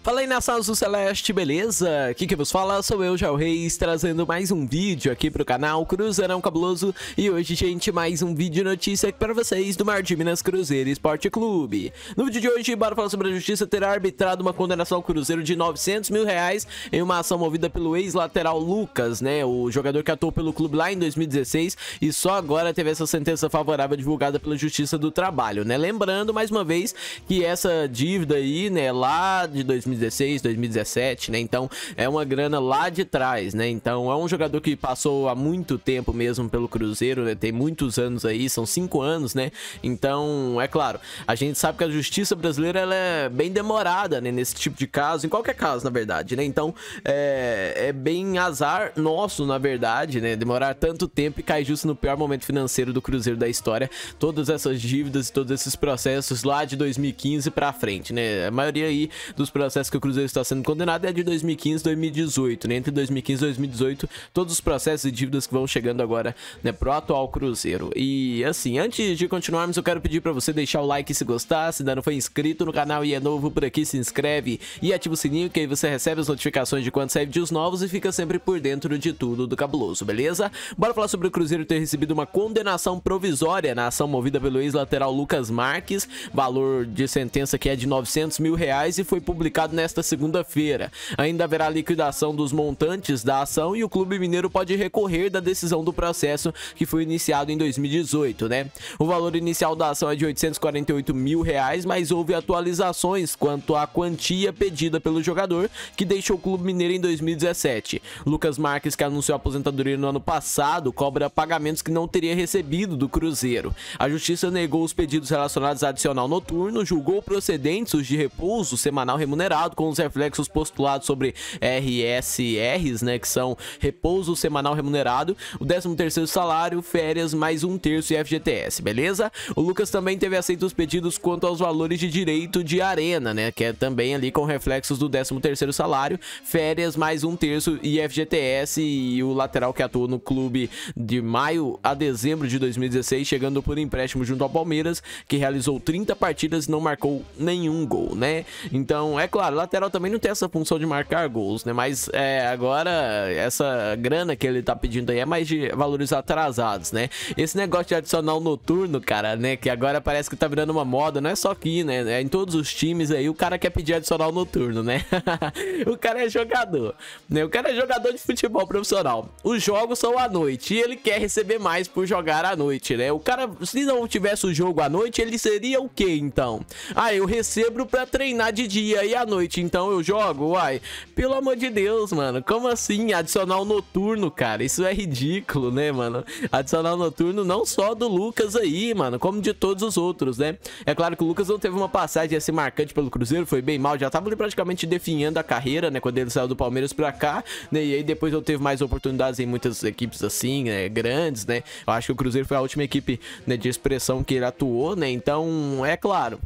Fala aí nação do celeste, beleza? Aqui que vos fala sou eu, Jal Reis, trazendo mais um vídeo aqui pro canal Cruzeirão Cabuloso E hoje, gente, mais um vídeo notícia aqui pra vocês do Mar de Minas Cruzeiro Esporte Clube No vídeo de hoje, bora falar sobre a justiça ter arbitrado uma condenação ao Cruzeiro de 900 mil reais Em uma ação movida pelo ex-lateral Lucas, né? O jogador que atuou pelo clube lá em 2016 E só agora teve essa sentença favorável divulgada pela Justiça do Trabalho, né? Lembrando, mais uma vez, que essa dívida aí, né, lá de 2016 2016, 2017, né? Então é uma grana lá de trás, né? Então é um jogador que passou há muito tempo mesmo pelo Cruzeiro, né? Tem muitos anos aí, são cinco anos, né? Então, é claro, a gente sabe que a justiça brasileira ela é bem demorada, né? Nesse tipo de caso, em qualquer caso, na verdade, né? Então é, é bem azar nosso, na verdade, né? Demorar tanto tempo e cair justo no pior momento financeiro do Cruzeiro da história. Todas essas dívidas e todos esses processos lá de 2015 para frente, né? A maioria aí dos processos processo que o Cruzeiro está sendo condenado é de 2015 2018, né? Entre 2015 e 2018, todos os processos e dívidas que vão chegando agora, né, pro atual Cruzeiro. E assim, antes de continuarmos, eu quero pedir para você deixar o like se gostar, se ainda não foi inscrito no canal e é novo por aqui, se inscreve e ativa o sininho que aí você recebe as notificações de quando sai vídeos novos e fica sempre por dentro de tudo do cabuloso, beleza? Bora falar sobre o Cruzeiro ter recebido uma condenação provisória na ação movida pelo ex-lateral Lucas Marques, valor de sentença que é de 900 mil reais e foi publicado nesta segunda-feira. Ainda haverá liquidação dos montantes da ação e o Clube Mineiro pode recorrer da decisão do processo que foi iniciado em 2018, né? O valor inicial da ação é de 848 mil reais, mas houve atualizações quanto à quantia pedida pelo jogador que deixou o Clube Mineiro em 2017. Lucas Marques, que anunciou a aposentadoria no ano passado, cobra pagamentos que não teria recebido do Cruzeiro. A justiça negou os pedidos relacionados a adicional noturno, julgou procedentes os de repouso semanal remunerado cuidado com os reflexos postulados sobre RSRs, né, que são repouso semanal remunerado, o 13 terceiro salário, férias, mais um terço e FGTS, beleza? O Lucas também teve aceito os pedidos quanto aos valores de direito de arena, né, que é também ali com reflexos do 13 terceiro salário, férias, mais um terço e FGTS e o lateral que atuou no clube de maio a dezembro de 2016, chegando por empréstimo junto ao Palmeiras, que realizou 30 partidas e não marcou nenhum gol, né? Então, é claro, Claro, lateral também não tem essa função de marcar gols, né? Mas é, agora essa grana que ele tá pedindo aí é mais de valores atrasados, né? Esse negócio de adicional noturno, cara, né? Que agora parece que tá virando uma moda, não é só aqui, né? É em todos os times aí o cara quer pedir adicional noturno, né? o cara é jogador, né? O cara é jogador de futebol profissional. Os jogos são à noite e ele quer receber mais por jogar à noite, né? O cara, se não tivesse o jogo à noite, ele seria o quê então? Ah, eu recebo pra treinar de dia e à noite noite, então eu jogo, uai. Pelo amor de Deus, mano, como assim adicional noturno, cara? Isso é ridículo, né, mano? Adicional noturno não só do Lucas aí, mano, como de todos os outros, né? É claro que o Lucas não teve uma passagem assim marcante pelo Cruzeiro, foi bem mal, já tava ali praticamente definhando a carreira, né, quando ele saiu do Palmeiras pra cá, né, e aí depois eu teve mais oportunidades em muitas equipes assim, né, grandes, né? Eu acho que o Cruzeiro foi a última equipe né, de expressão que ele atuou, né? Então, é claro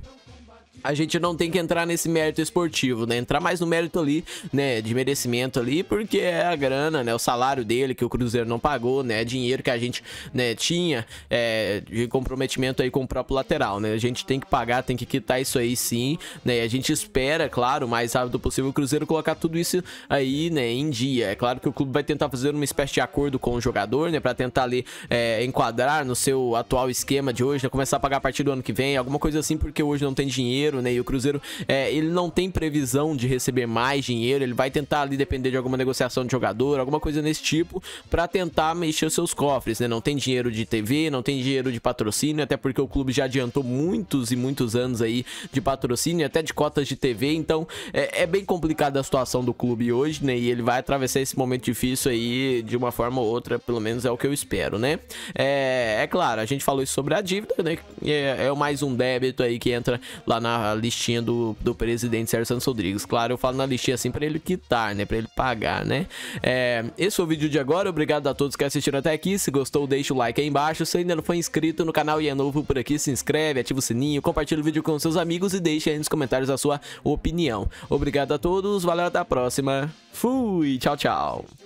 a gente não tem que entrar nesse mérito esportivo, né? Entrar mais no mérito ali, né, de merecimento ali, porque é a grana, né, o salário dele que o Cruzeiro não pagou, né, é dinheiro que a gente, né, tinha é, de comprometimento aí com o próprio lateral, né? A gente tem que pagar, tem que quitar isso aí sim, né? E a gente espera, claro, o mais rápido possível o Cruzeiro colocar tudo isso aí, né, em dia. É claro que o clube vai tentar fazer uma espécie de acordo com o jogador, né, para tentar ali é, enquadrar no seu atual esquema de hoje, né, começar a pagar a partir do ano que vem, alguma coisa assim, porque hoje não tem dinheiro Cruzeiro, né? E o Cruzeiro, é, ele não tem previsão de receber mais dinheiro, ele vai tentar ali depender de alguma negociação de jogador, alguma coisa nesse tipo, para tentar mexer os seus cofres, né? Não tem dinheiro de TV, não tem dinheiro de patrocínio, até porque o clube já adiantou muitos e muitos anos aí de patrocínio, até de cotas de TV, então é, é bem complicada a situação do clube hoje, né? E ele vai atravessar esse momento difícil aí de uma forma ou outra, pelo menos é o que eu espero, né? É, é claro, a gente falou isso sobre a dívida, né? É, é mais um débito aí que entra lá na a listinha do, do presidente Sérgio Santos Rodrigues. Claro, eu falo na listinha assim para ele quitar, né? Para ele pagar, né? É, esse foi o vídeo de agora. Obrigado a todos que assistiram até aqui. Se gostou, deixa o like aí embaixo. Se ainda não foi inscrito no canal e é novo por aqui, se inscreve, ativa o sininho, compartilha o vídeo com seus amigos e deixa aí nos comentários a sua opinião. Obrigado a todos, valeu, até a próxima. Fui, tchau, tchau.